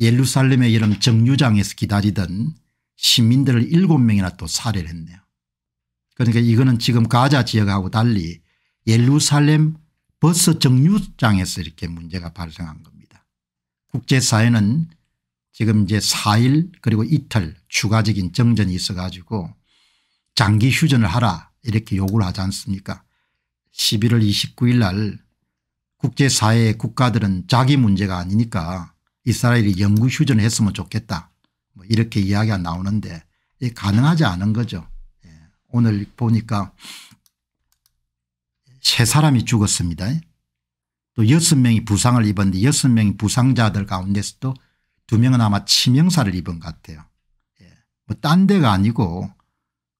예루살렘의 이름 정류장에서 기다리던 시민들을 일곱 명이나또 살해를 했네요. 그러니까 이거는 지금 가자 지역하고 달리 예루살렘 버스 정류장에서 이렇게 문제가 발생한 겁니다. 국제사회는 지금 이제 4일 그리고 이틀 추가적인 정전이 있어 가지고 장기 휴전을 하라 이렇게 요구를 하지 않습니까 11월 29일 날 국제사회의 국가들은 자기 문제가 아니니까 이스라엘이 영구 휴전을 했으면 좋겠다. 뭐 이렇게 이야기가 나오는데 이게 가능하지 않은 거죠. 예. 오늘 보니까 세 사람이 죽었습니다. 또 여섯 명이 부상을 입었는데 여섯 명이 부상자들 가운데서도 두 명은 아마 치명사를 입은 것 같아요. 예. 뭐딴 데가 아니고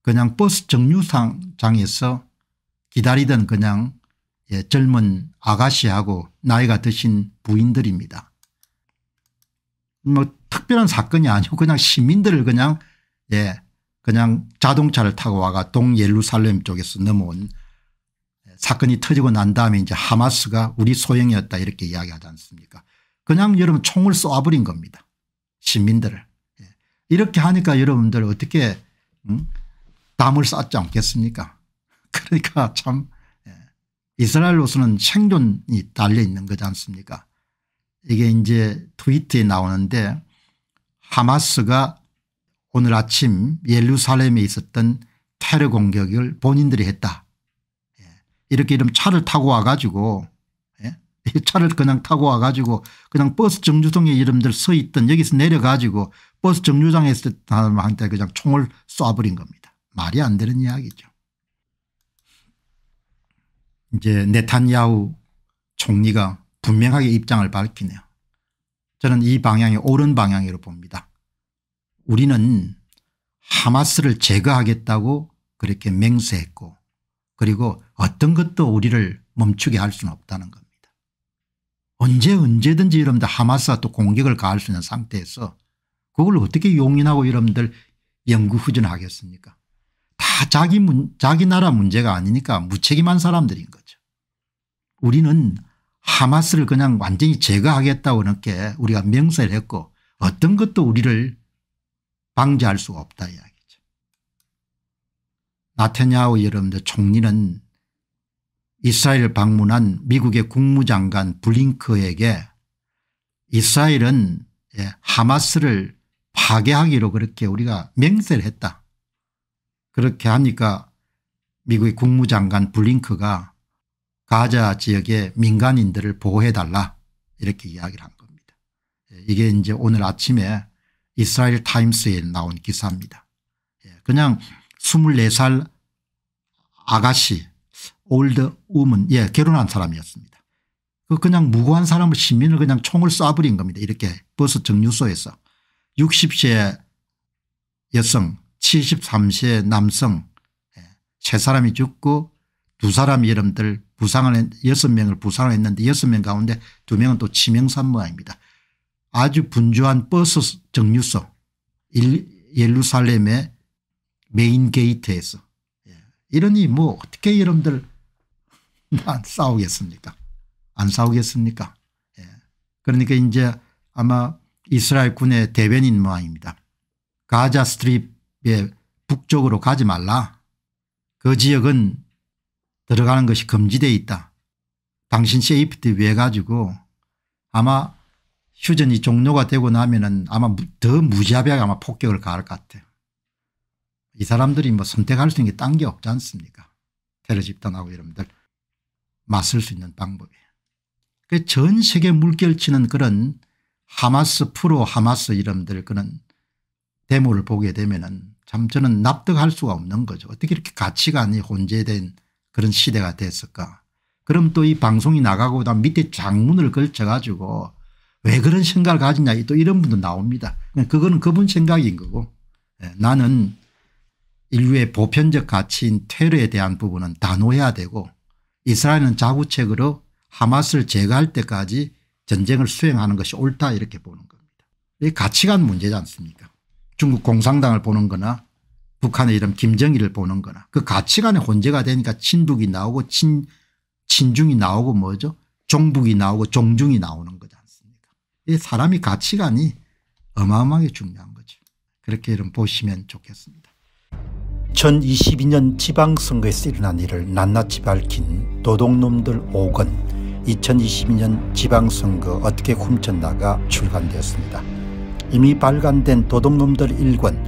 그냥 버스 정류장에서 기다리던 그냥 예, 젊은 아가씨하고 나이가 드신 부인들입니다. 뭐 특별한 사건이 아니고 그냥 시민들을 그냥 예 그냥 자동차를 타고 와가 동예루살렘 쪽에서 넘어온 사건이 터지고 난 다음에 이제 하마스가 우리 소행이었다 이렇게 이야기하지 않습니까 그냥 여러분 총을 쏘아버린 겁니다 시민들을 예. 이렇게 하니까 여러분들 어떻게 음? 담을 쌓지 않겠습니까 그러니까 참 예. 이스라엘로서는 생존이 달려있는 거지 않습니까 이게 이제 트위트에 나오는데 하마스가 오늘 아침 예루살렘에 있었던 테러 공격을 본인들이 했다. 예. 이렇게 이런 차를 타고 와가지고 예. 차를 그냥 타고 와가지고 그냥 버스 정류장에 이름들 서 있던 여기서 내려가지고 버스 정류장에 있었던 사람한테 그냥 총을 쏴버린 겁니다. 말이 안 되는 이야기죠. 이제 네탄야후 총리가 분명하게 입장을 밝히네요. 저는 이 방향이 옳은 방향으로 봅니다. 우리는 하마스를 제거하겠다고 그렇게 맹세했고 그리고 어떤 것도 우리를 멈추게 할 수는 없다는 겁니다. 언제 언제든지 여러분들 하마스와또 공격을 가할 수 있는 상태에서 그걸 어떻게 용인하고 여러분들 영구후진하겠습니까 다 자기 문, 자기 나라 문제가 아니니까 무책임한 사람들인 거죠. 우리는 하마스를 그냥 완전히 제거하겠다고 이렇게 우리가 명세를 했고 어떤 것도 우리를 방지할 수가 없다 이야기죠. 나테냐후 여러분들 총리는 이스라엘 방문한 미국의 국무장관 블링크에게 이스라엘은 예, 하마스를 파괴하기로 그렇게 우리가 맹세를 했다. 그렇게 하니까 미국의 국무장관 블링크가 가자 지역의 민간인들을 보호해달라 이렇게 이야기를 한 겁니다. 예, 이게 이제 오늘 아침에 이스라엘 타임스에 나온 기사입니다. 예, 그냥 24살 아가씨 올드 우먼 예 결혼한 사람이었습니다. 그 그냥 무고한 사람을 시민을 그냥 총을 쏴버린 겁니다. 이렇게 버스 정류소에서 60세 여성 73세 남성 예, 세 사람이 죽고 두 사람이 여러분들 부상을 여섯 명을 부상을 했는데 여섯 명 가운데 두 명은 또 치명산모아입니다. 아주 분주한 버스 정류소 예루살렘의 메인 게이트에서 예. 이러니 뭐 어떻게 여러분들 안 싸우겠습니까 안 싸우겠습니까 예. 그러니까 이제 아마 이스라엘 군의 대변인 모양입니다. 가자 스트립의 북쪽으로 가지 말라. 그 지역은 들어가는 것이 금지되어 있다. 당신 세이프티 왜 가지고 아마 휴전이 종료가 되고 나면은 아마 더 무자비하게 아마 폭격을 가할 것 같아요. 이 사람들이 뭐 선택할 수 있는 게 딴 게 없지 않습니까? 테러 집단하고 여러분들 맞설 수 있는 방법이에요. 그 전 세계 물결치는 그런 하마스 프로 하마스 이름들 그런 데모를 보게 되면은 참 저는 납득할 수가 없는 거죠. 어떻게 이렇게 가치관이 혼재된 그런 시대가 됐을까 그럼 또 이 방송이 나가고 난 밑에 장문을 걸쳐 가지고 왜 그런 생각을 가지냐 또 이런 분도 나옵니다. 그거는 그분 생각인 거고 예, 나는 인류의 보편적 가치인 테러에 대한 부분은 단호해야 되고 이스라엘은 자구책으로 하마스를 제거할 때까지 전쟁을 수행하는 것이 옳다 이렇게 보는 겁니다. 이 가치관 문제지 않습니까 중국 공산당을 보는 거나 북한의 이름 김정일을 보는 거나 그 가치관의 혼재가 되니까 친북이 나오고 친, 친중이 나오고 뭐죠 종북이 나오고 종중이 나오는 거지 않습니까 이 사람이 가치관이 어마어마하게 중요한 거죠 그렇게 좀 보시면 좋겠습니다 2022년 지방선거에서 일어난 일을 낱낱이 밝힌 도둑놈들 5권 2022년 지방선거 어떻게 훔쳤나가 출간되었습니다 이미 발간된 도둑놈들 1권